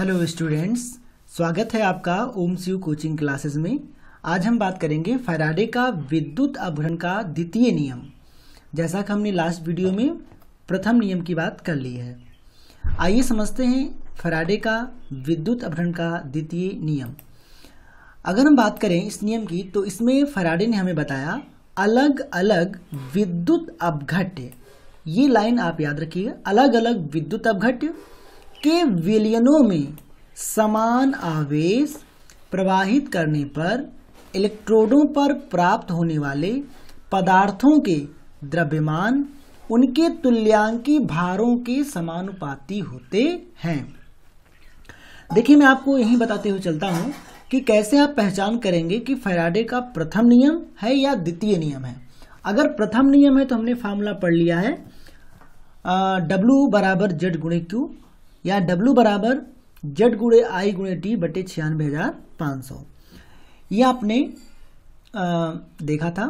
hello students स्वागत है आपका ओम सी कोचिंग क्लासेस में आज हम बात करेंगे फराडे का विद्युत अभरण का द्वितीय नियम जैसा कि हमने लास्ट वीडियो में प्रथम नियम की बात कर ली है आइए समझते हैं फराडे का विद्युत अभरण का द्वितीय नियम अगर हम बात करें इस नियम की तो इसमें फराडे ने हमें बताया अलग अलग विद्युत अपघट्य ये लाइन आप याद रखिएगा अलग अलग विद्युत अपघट्य के विलयनों में समान आवेश प्रवाहित करने पर इलेक्ट्रोडों पर प्राप्त होने वाले पदार्थों के द्रव्यमान उनके तुल्यांकी भारों के समानुपाती होते हैं देखिए मैं आपको यही बताते हुए चलता हूं कि कैसे आप पहचान करेंगे कि फैराडे का प्रथम नियम है या द्वितीय नियम है अगर प्रथम नियम है तो हमने फार्मूला पढ़ लिया है डब्लू बराबर जेड गुणे क्यू या W बराबर जेड गुड़े आई गुड़े टी बटे छियानवे हजार पाँच सौ यह आपने आ, देखा था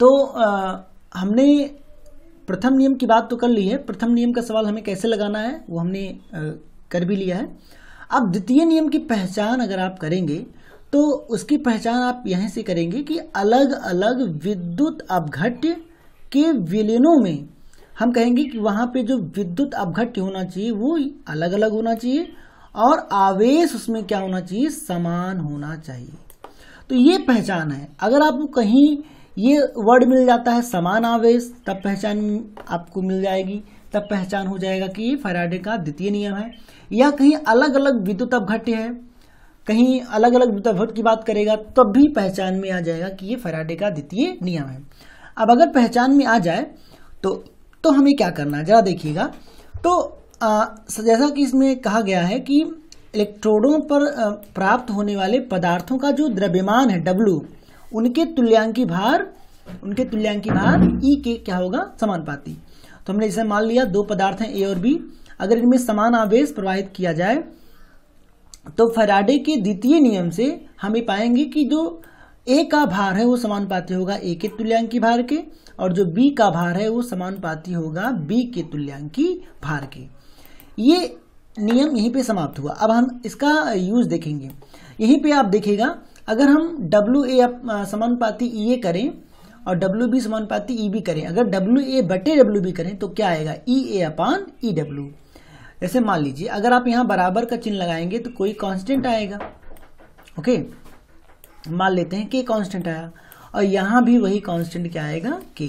तो आ, हमने प्रथम नियम की बात तो कर ली है प्रथम नियम का सवाल हमें कैसे लगाना है वो हमने आ, कर भी लिया है अब द्वितीय नियम की पहचान अगर आप करेंगे तो उसकी पहचान आप यहीं से करेंगे कि अलग अलग विद्युत अपघट्य के विलयनों में हम कहेंगे कि वहाँ पे जो विद्युत अपघट्य होना चाहिए वो अलग अलग होना चाहिए और आवेश उसमें क्या होना चाहिए समान होना चाहिए तो ये पहचान है अगर आपको कहीं ये वर्ड मिल जाता है समान आवेश तब पहचान आपको मिल जाएगी तब पहचान हो जाएगा कि फराडे का द्वितीय नियम है या कहीं अलग अलग विद्युत अपघट्य है कहीं अलग अलग विद्युत अपघट की बात करेगा तब भी पहचान में आ जाएगा कि ये फराडे का द्वितीय नियम है अब अगर पहचान में आ जाए तो तो हमें क्या करना है जरा देखिएगा तो आ, जैसा कि इसमें कहा गया है कि इलेक्ट्रोडों पर प्राप्त होने वाले पदार्थों का जो द्रव्यमान है डब्लू उनके तुल्यांकी भार उनके तुल्यांकी भार E के क्या होगा समानुपाती तो हमने इसे मान लिया दो पदार्थ हैं ए और बी अगर इनमें समान आवेश प्रवाहित किया जाए तो फराडे के द्वितीय नियम से हम ये पाएंगे कि जो ए का भार है वो समानुपाती होगा ए के तुल्यांकी भार के और जो बी का भार है वो समानुपाती होगा बी के तुल्यांकी भार के ये नियम यहीं पे समाप्त हुआ अब हम इसका यूज देखेंगे यहीं पे आप देखेगा अगर हम डब्ल्यू ए समानुपाती ई e ए करें और डब्ल्यू बी समानुपाती ई e बी करें अगर डब्ल्यू ए बटे डब्ल्यू बी करें तो क्या आएगा ई e ए अपान ई डब्ल्यू ऐसे मान लीजिए अगर आप यहाँ बराबर का चिन्ह लगाएंगे तो कोई कांस्टेंट आएगा ओके मान लेते हैं के कांस्टेंट आया और यहां भी वही कांस्टेंट क्या आएगा के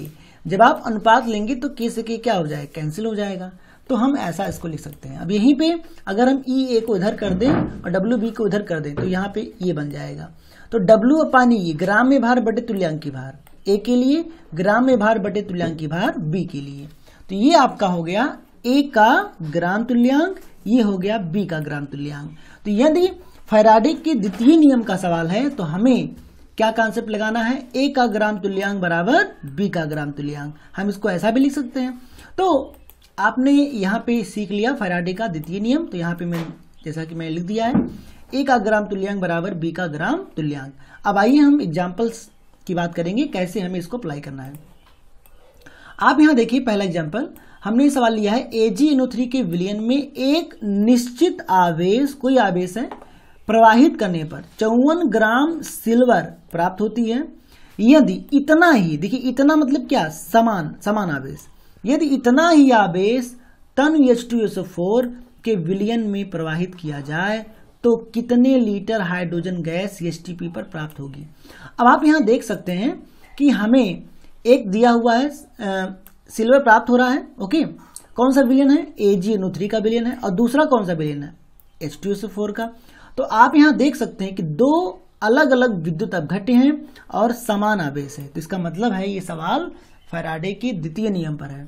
जब आप अनुपात लेंगे तो के से के क्या हो जाएगा कैंसिल हो जाएगा तो हम ऐसा इसको लिख सकते हैं अब यहीं पे अगर हम ई e, ए को इधर कर दें और डब्ल्यू बी को इधर कर दें तो यहाँ पे ये बन जाएगा तो डब्ल्यू अपान ई e, ग्राम में भार बटे तुल्यांक की भार ए के लिए ग्राम में भार बटे की भार बी के लिए तो ये आपका हो गया ए का ग्राम तुल्यांक ये हो गया बी का ग्राम तुल्यांक तो यदि फैराडिक के द्वितीय नियम का सवाल है तो हमें क्या कॉन्सेप्ट लगाना है ए का ग्राम तुल्यांक बराबर बी का ग्राम तुल्यांक हम इसको ऐसा भी लिख सकते हैं तो आपने यहाँ पे सीख लिया फराडे का द्वितीय नियम तो यहाँ पे मैं जैसा कि मैं लिख दिया है ए का ग्राम तुल्यांक बराबर बी का ग्राम तुल्यांक अब आइए हम एग्जाम्पल्स की बात करेंगे कैसे हमें इसको अप्लाई करना है आप यहाँ देखिए पहला एग्जाम्पल हमने सवाल लिया है ए जी थ्री के विलियन में एक निश्चित आवेश कोई आवेश है प्रवाहित करने पर चौवन ग्राम सिल्वर प्राप्त होती है यदि इतना ही देखिए इतना मतलब क्या समान समान आवेश यदि इतना ही आवेश टन एच टू एस फोर के विलियन में प्रवाहित किया जाए तो कितने लीटर हाइड्रोजन गैस एस पर प्राप्त होगी अब आप यहाँ देख सकते हैं कि हमें एक दिया हुआ है आ, सिल्वर प्राप्त हो रहा है ओके कौन सा विलियन है ए थ्री का विलियन है और दूसरा कौन सा विलियन है एच एस फोर का तो आप यहां देख सकते हैं कि दो अलग अलग विद्युत अवघट्य हैं और समान आवेश है तो इसका मतलब है ये सवाल फैराडे की द्वितीय नियम पर है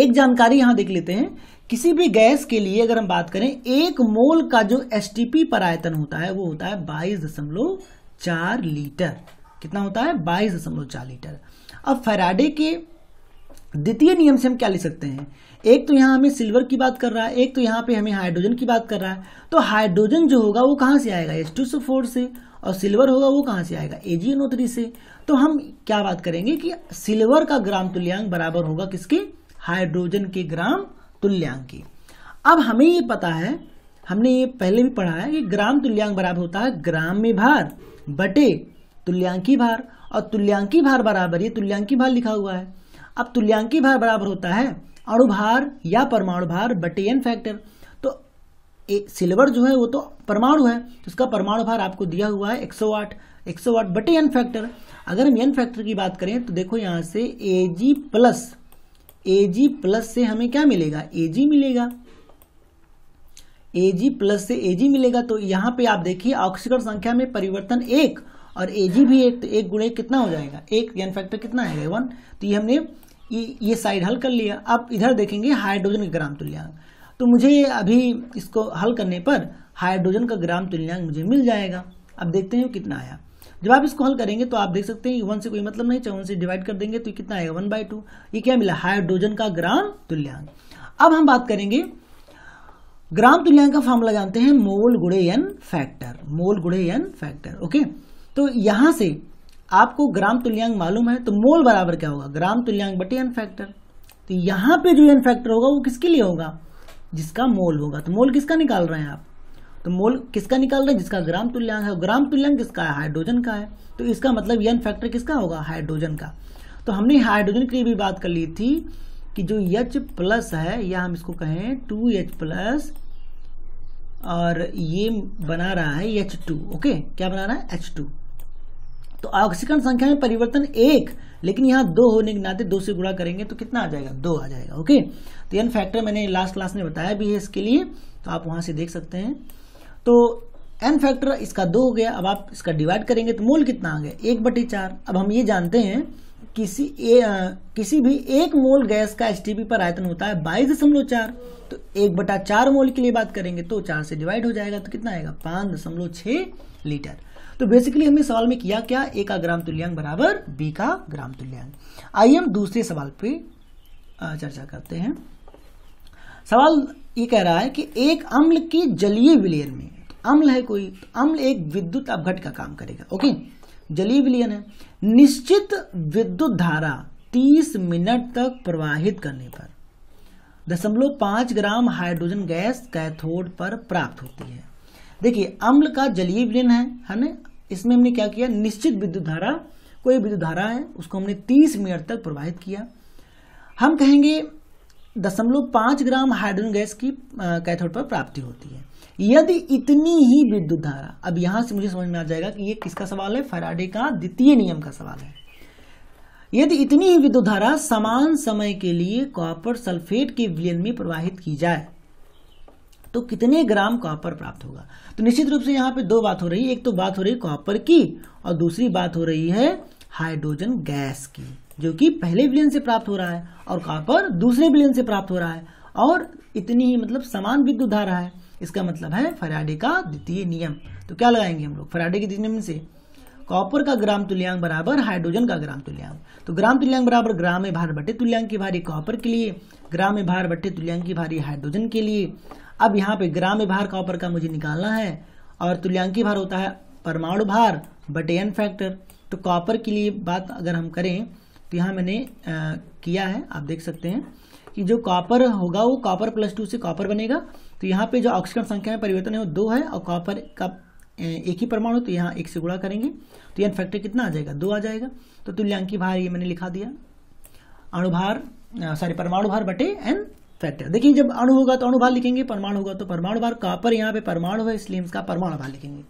एक जानकारी यहां देख लेते हैं किसी भी गैस के लिए अगर हम बात करें एक मोल का जो एस पर आयतन होता है वो होता है बाईस दशमलव चार लीटर कितना होता है बाईस दशमलव चार लीटर अब फैराडे के द्वितीय नियम से हम क्या ले सकते हैं एक तो यहाँ हमें सिल्वर की बात कर रहा है एक तो यहाँ पे हमें हाइड्रोजन की बात कर रहा है तो हाइड्रोजन जो होगा वो कहाँ से आएगा एस टू सो फोर से और सिल्वर होगा वो कहाँ से आएगा ए जी ओ थ्री से तो हम क्या बात करेंगे कि सिल्वर का ग्राम तुल्यांक बराबर होगा किसके हाइड्रोजन के ग्राम तुल्यांक के अब हमें ये पता है हमने ये पहले भी पढ़ा है कि ग्राम तुल्यांक बराबर होता है ग्राम में भार बटे तुल्यांकी भार और तुल्यांकी भार बराबर ये तुल्यांकी भार लिखा हुआ है अब तुल्यांकी भार बराबर होता है अणुभार या परमाणु भार बटे एन फैक्टर तो ए, सिल्वर जो है वो तो परमाणु है तो उसका परमाणु भार आपको दिया हुआ है 108 108 बटे एन फैक्टर अगर हम एन फैक्टर की बात करें तो देखो यहाँ से ए जी प्लस ए जी प्लस से हमें क्या मिलेगा ए जी मिलेगा ए जी प्लस से ए जी मिलेगा तो यहाँ पे आप देखिए ऑक्सीकरण संख्या में परिवर्तन एक और ए जी भी एक तो एक गुणे कितना हो जाएगा एक एन फैक्टर कितना है वन तो ये हमने ये ये साइड हल कर लिया अब इधर देखेंगे हाइड्रोजन का ग्राम तुल्यांक तो मुझे अभी इसको हल करने पर हाइड्रोजन का ग्राम तुल्यांक मुझे मिल जाएगा अब देखते हैं कितना आया जब आप इसको हल करेंगे तो आप देख सकते हैं वन से कोई मतलब नहीं चाहे वन से डिवाइड कर देंगे तो कितना आएगा वन बाई टू ये क्या मिला हाइड्रोजन का ग्राम तुल्यांक अब हम बात करेंगे ग्राम तुल्यांक का फॉर्मूला जानते हैं मोल गुड़े एन फैक्टर मोल गुड़े एन फैक्टर ओके तो यहां से आपको ग्राम तुल्यांक मालूम है तो मोल बराबर क्या होगा ग्राम तुल्यांक बटे एन फैक्टर तो यहाँ पे जो एन फैक्टर होगा वो किसके लिए होगा जिसका मोल होगा तो मोल किसका निकाल रहे हैं आप तो मोल किसका निकाल रहे हैं जिसका ग्राम तुल्यांक है ग्राम तुल्यांक किसका है हाइड्रोजन का है तो इसका मतलब यन फैक्टर किसका होगा हाइड्रोजन का तो हमने हाइड्रोजन के लिए भी बात कर ली थी कि जो H प्लस है या हम इसको कहें टू एच प्लस और ये बना रहा है H2 ओके क्या बना रहा है H2 तो ऑक्सीकरण संख्या में परिवर्तन एक लेकिन यहाँ दो होने के नाते दो से गुणा करेंगे तो कितना आ जाएगा दो आ जाएगा ओके तो एन फैक्टर मैंने लास्ट क्लास में बताया भी है इसके लिए तो आप वहां से देख सकते हैं तो एन फैक्टर इसका दो हो गया अब आप इसका डिवाइड करेंगे तो मोल कितना आ गया एक बटी चार अब हम ये जानते हैं किसी ए, आ, किसी भी एक मोल गैस का एच पर आयतन होता है बाईस दशमलव चार तो एक बटा चार मोल के लिए बात करेंगे तो चार से डिवाइड हो जाएगा तो कितना आएगा पाँच दशमलव छः लीटर तो बेसिकली हमने सवाल में किया क्या ए का ग्राम तुल्यांक बराबर बी का ग्राम तुल्यांक आइए हम दूसरे सवाल पे चर्चा करते हैं सवाल ये कह रहा है कि एक अम्ल की जलीय विलयन में अम्ल है कोई अम्ल एक विद्युत अवघट का काम करेगा ओके जलीय विलयन है निश्चित विद्युत धारा 30 मिनट तक प्रवाहित करने पर दशमलव पांच ग्राम हाइड्रोजन गैस कैथोड पर प्राप्त होती है देखिए अम्ल का जलीय विलयन है है इसमें हमने क्या किया निश्चित विद्युत धारा कोई विद्युत धारा है उसको हमने 30 मिनट तक प्रवाहित किया हम कहेंगे दशमलव पांच ग्राम हाइड्रोजन गैस की कैथोड पर प्राप्ति होती है यदि इतनी ही विद्युत धारा अब यहां से मुझे समझ में आ जाएगा कि ये किसका सवाल है फराडे का द्वितीय नियम का सवाल है यदि इतनी ही विद्युत धारा समान समय के लिए कॉपर सल्फेट के विलयन में प्रवाहित की जाए तो कितने ग्राम कॉपर प्राप्त होगा तो निश्चित रूप से यहाँ पे दो बात हो रही है एक तो बात हो रही है कॉपर की और दूसरी बात हो रही है हाइड्रोजन गैस की जो कि पहले विलयन से प्राप्त हो रहा है और कॉपर दूसरे विलयन से प्राप्त हो रहा है और इतनी ही मतलब समान विद्युत धारा है इसका मतलब है फराडे का द्वितीय नियम तो क्या लगाएंगे हम लोग फराडे के द्वितीय नियम से कॉपर का ग्राम तुल्यांक बराबर हाइड्रोजन का ग्राम तुल्यांग तो ग्राम तुल्यांग बराबर ग्राम में भार बटे तुल्यांग की भारी कॉपर के लिए ग्राम में भार बटे तुल्यांग की भारी हाइड्रोजन के लिए अब यहाँ पे ग्राम भार का का मुझे निकालना है और तुल्यांकी भार होता है परमाणु भार बटे एन फैक्टर तो कॉपर के लिए बात अगर हम करें तो यहाँ मैंने आ, किया है आप देख सकते हैं कि जो कॉपर होगा वो कॉपर प्लस टू से कॉपर बनेगा तो यहाँ पे जो ऑक्सीकरण संख्या में परिवर्तन है वो दो है और कॉपर का एक ही परमाणु तो यहाँ एक से गुणा करेंगे तो एन फैक्टर कितना आ जाएगा दो आ जाएगा तो तुल्यांकी भार ये मैंने लिखा दिया अणुभार सॉरी परमाणु भार बटे एन फैक्टर देखिए जब अणु होगा तो अणुभार लिखेंगे परमाणु होगा तो परमाणु भार कॉपर यहां पे परमाणु है इसलिए इसका परमाणु भार लिखेंगे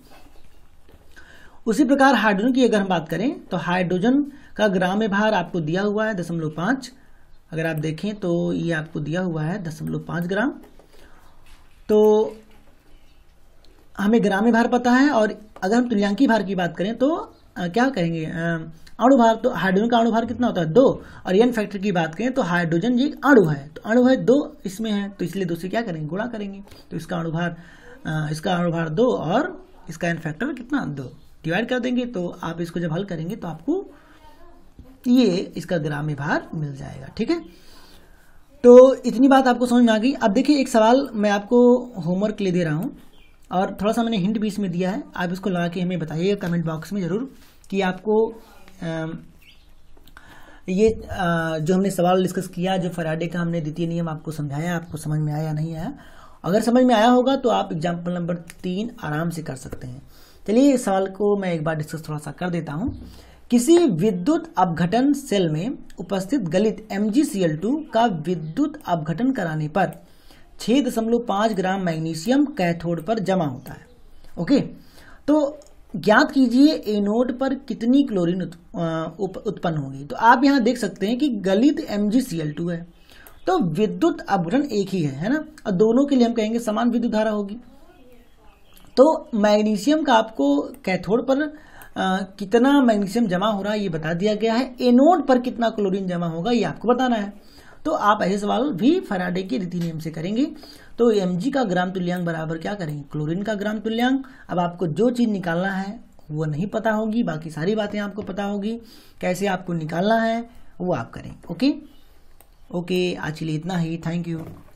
उसी प्रकार हाइड्रोजन की अगर हम बात करें तो हाइड्रोजन का ग्राम भार आपको दिया हुआ है दशमलव पांच अगर आप देखें तो ये आपको दिया हुआ है दशमलव पांच ग्राम तो हमें ग्राम भार पता है और अगर हम तुल्यांकी भार की बात करें तो क्या कहेंगे अणुभार तो हाइड्रोजन का अणुभार कितना होता है दो और यन फैक्टर की बात करें तो हाइड्रोजन जी अणु है तो अणु है दो इसमें है तो इसलिए दो से क्या करेंगे गुणा करेंगे तो इसका अणुभार इसका अणुभार दो और इसका एन फैक्टर कितना दो डिवाइड कर देंगे तो आप इसको जब हल करेंगे तो आपको ये इसका ग्रामी भार मिल जाएगा ठीक है तो इतनी बात आपको समझ में आ गई अब देखिए एक सवाल मैं आपको होमवर्क ले दे रहा हूँ और थोड़ा सा मैंने हिंट भी इसमें दिया है आप इसको लगा के हमें बताइएगा कमेंट बॉक्स में ज़रूर कि आपको आ, ये आ, जो हमने सवाल डिस्कस किया जो फराडे का हमने द्वितीय नियम आपको समझाया आपको समझ में आया नहीं आया अगर समझ में आया होगा तो आप एग्जाम्पल नंबर तीन आराम से कर सकते हैं चलिए इस सवाल को मैं एक बार डिस्कस थोड़ा सा कर देता हूँ किसी विद्युत अपघटन सेल में उपस्थित गलित एम का विद्युत अपघटन कराने पर छह दशमलव पांच ग्राम मैग्नीशियम कैथोड पर जमा होता है ओके तो ज्ञात कीजिए एनोड पर कितनी क्लोरीन उत्पन्न होगी तो आप यहां देख सकते हैं कि गलित एम है तो विद्युत अवरण एक ही है है ना और दोनों के लिए हम कहेंगे समान विद्युत धारा होगी तो मैग्नीशियम का आपको कैथोड पर आ, कितना मैग्नीशियम जमा हो रहा है ये बता दिया गया है एनोड पर कितना क्लोरीन जमा होगा ये आपको बताना है तो आप ऐसे सवाल भी फराडे के रीति नियम से करेंगे तो एम का ग्राम तुल्यांक बराबर क्या करेंगे क्लोरिन का ग्राम तुल्यांक अब आपको जो चीज़ निकालना है वो नहीं पता होगी बाकी सारी बातें आपको पता होगी कैसे आपको निकालना है वो आप करें ओके ओके आज के लिए इतना ही थैंक यू